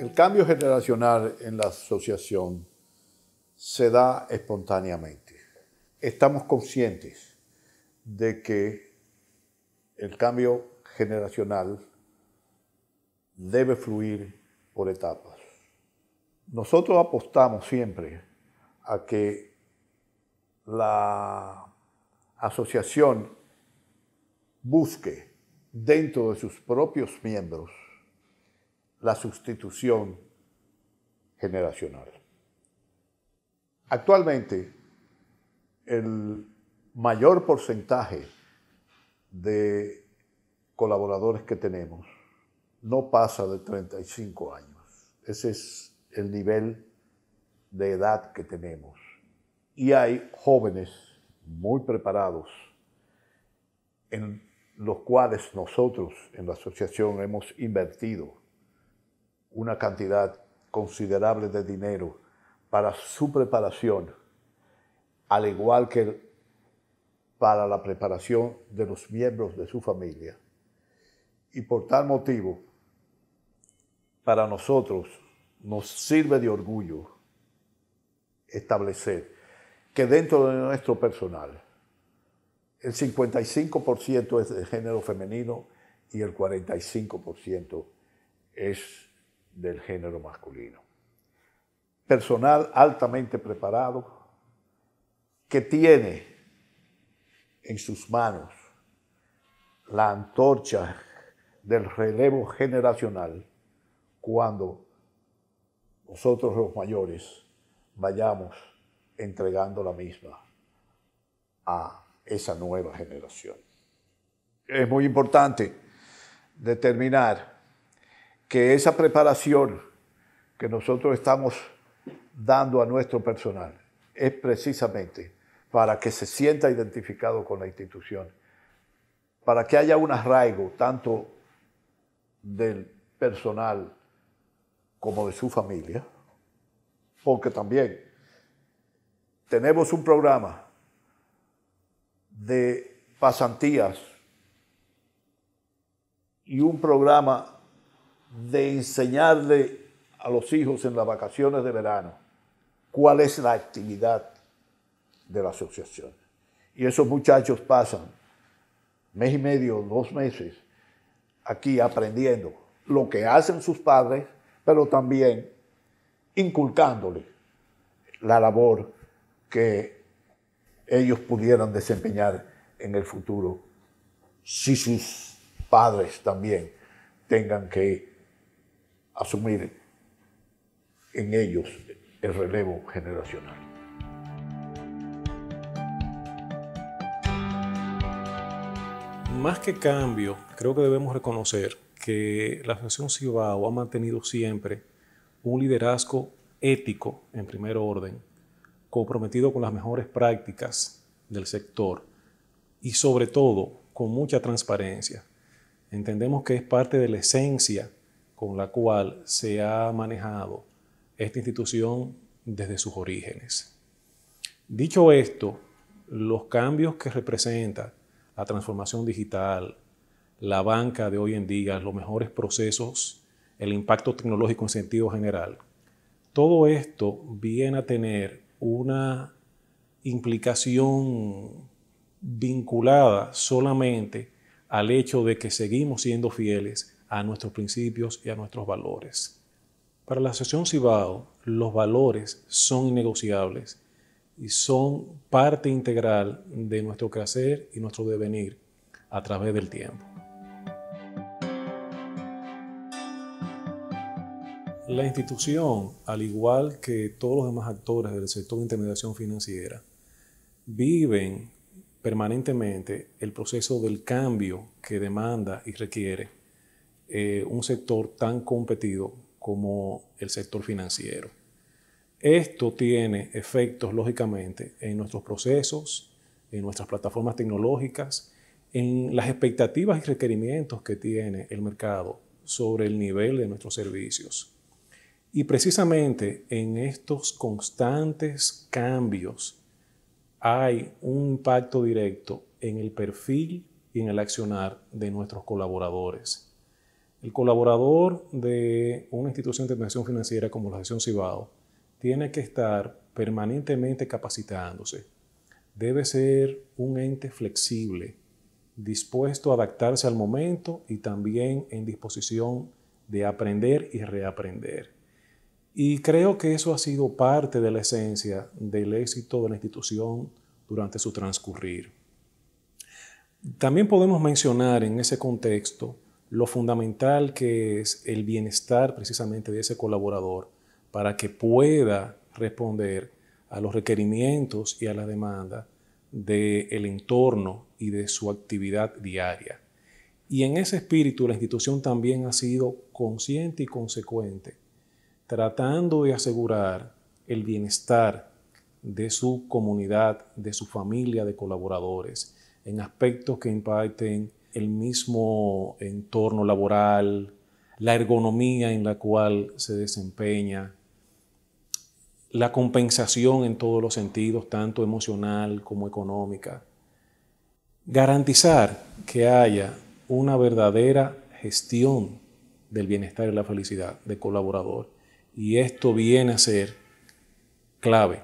El cambio generacional en la asociación se da espontáneamente. Estamos conscientes de que el cambio generacional debe fluir por etapas. Nosotros apostamos siempre a que la asociación busque dentro de sus propios miembros la sustitución generacional. Actualmente, el mayor porcentaje de colaboradores que tenemos no pasa de 35 años. Ese es el nivel de edad que tenemos. Y hay jóvenes muy preparados en los cuales nosotros en la asociación hemos invertido una cantidad considerable de dinero para su preparación, al igual que para la preparación de los miembros de su familia. Y por tal motivo, para nosotros nos sirve de orgullo establecer que dentro de nuestro personal, el 55% es de género femenino y el 45% es del género masculino. Personal altamente preparado que tiene en sus manos la antorcha del relevo generacional cuando nosotros los mayores vayamos entregando la misma a esa nueva generación. Es muy importante determinar que esa preparación que nosotros estamos dando a nuestro personal es precisamente para que se sienta identificado con la institución, para que haya un arraigo tanto del personal como de su familia, porque también tenemos un programa de pasantías y un programa de enseñarle a los hijos en las vacaciones de verano cuál es la actividad de la asociación. Y esos muchachos pasan mes y medio, dos meses, aquí aprendiendo lo que hacen sus padres, pero también inculcándole la labor que ellos pudieran desempeñar en el futuro si sus padres también tengan que asumir en ellos el relevo generacional. Más que cambio, creo que debemos reconocer que la Asociación Cibao ha mantenido siempre un liderazgo ético en primer orden, comprometido con las mejores prácticas del sector y sobre todo con mucha transparencia. Entendemos que es parte de la esencia con la cual se ha manejado esta institución desde sus orígenes. Dicho esto, los cambios que representa la transformación digital, la banca de hoy en día, los mejores procesos, el impacto tecnológico en sentido general, todo esto viene a tener una implicación vinculada solamente al hecho de que seguimos siendo fieles a nuestros principios y a nuestros valores. Para la Asociación Cibao, los valores son innegociables y son parte integral de nuestro crecer y nuestro devenir a través del tiempo. La institución, al igual que todos los demás actores del sector de intermediación financiera, viven permanentemente el proceso del cambio que demanda y requiere eh, un sector tan competido como el sector financiero. Esto tiene efectos, lógicamente, en nuestros procesos, en nuestras plataformas tecnológicas, en las expectativas y requerimientos que tiene el mercado sobre el nivel de nuestros servicios. Y precisamente en estos constantes cambios hay un impacto directo en el perfil y en el accionar de nuestros colaboradores. El colaborador de una institución de intervención financiera como la Asociación Cibao tiene que estar permanentemente capacitándose. Debe ser un ente flexible, dispuesto a adaptarse al momento y también en disposición de aprender y reaprender. Y creo que eso ha sido parte de la esencia del éxito de la institución durante su transcurrir. También podemos mencionar en ese contexto lo fundamental que es el bienestar precisamente de ese colaborador para que pueda responder a los requerimientos y a la demanda del entorno y de su actividad diaria. Y en ese espíritu la institución también ha sido consciente y consecuente, tratando de asegurar el bienestar de su comunidad, de su familia de colaboradores, en aspectos que impacten el mismo entorno laboral, la ergonomía en la cual se desempeña, la compensación en todos los sentidos, tanto emocional como económica. Garantizar que haya una verdadera gestión del bienestar y la felicidad del colaborador. Y esto viene a ser clave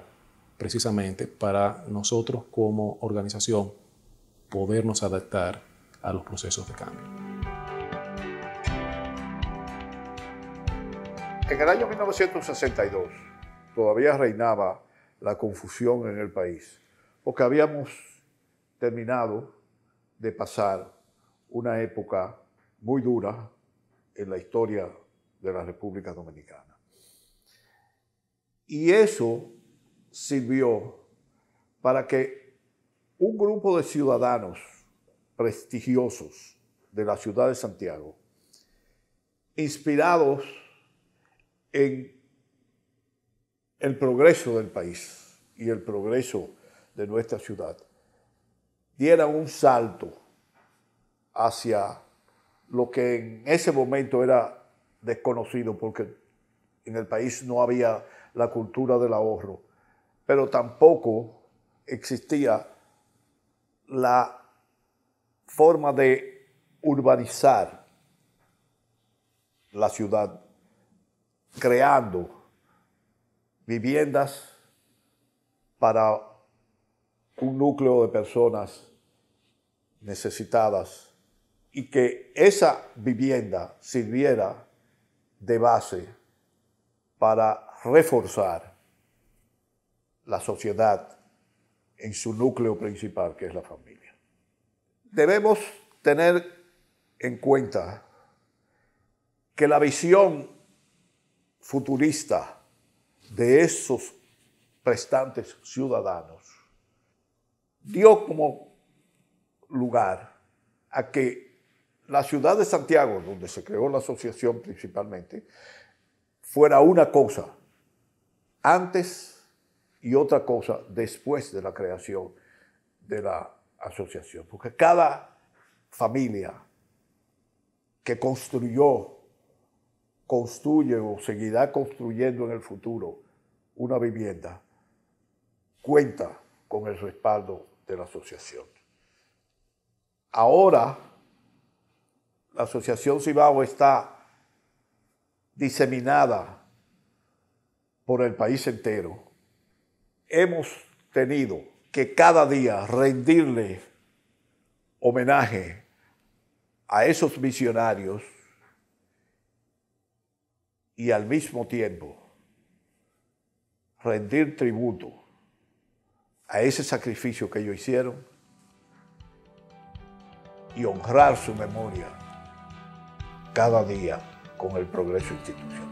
precisamente para nosotros como organización podernos adaptar a los procesos de cambio. En el año 1962 todavía reinaba la confusión en el país, porque habíamos terminado de pasar una época muy dura en la historia de la República Dominicana. Y eso sirvió para que un grupo de ciudadanos prestigiosos de la ciudad de Santiago, inspirados en el progreso del país y el progreso de nuestra ciudad, dieran un salto hacia lo que en ese momento era desconocido, porque en el país no había la cultura del ahorro, pero tampoco existía la forma de urbanizar la ciudad, creando viviendas para un núcleo de personas necesitadas y que esa vivienda sirviera de base para reforzar la sociedad en su núcleo principal, que es la familia debemos tener en cuenta que la visión futurista de esos prestantes ciudadanos dio como lugar a que la ciudad de Santiago, donde se creó la asociación principalmente, fuera una cosa antes y otra cosa después de la creación de la asociación, porque cada familia que construyó, construye o seguirá construyendo en el futuro una vivienda, cuenta con el respaldo de la asociación. Ahora, la asociación Cibao está diseminada por el país entero. Hemos tenido que cada día rendirle homenaje a esos misionarios y al mismo tiempo rendir tributo a ese sacrificio que ellos hicieron y honrar su memoria cada día con el progreso institucional.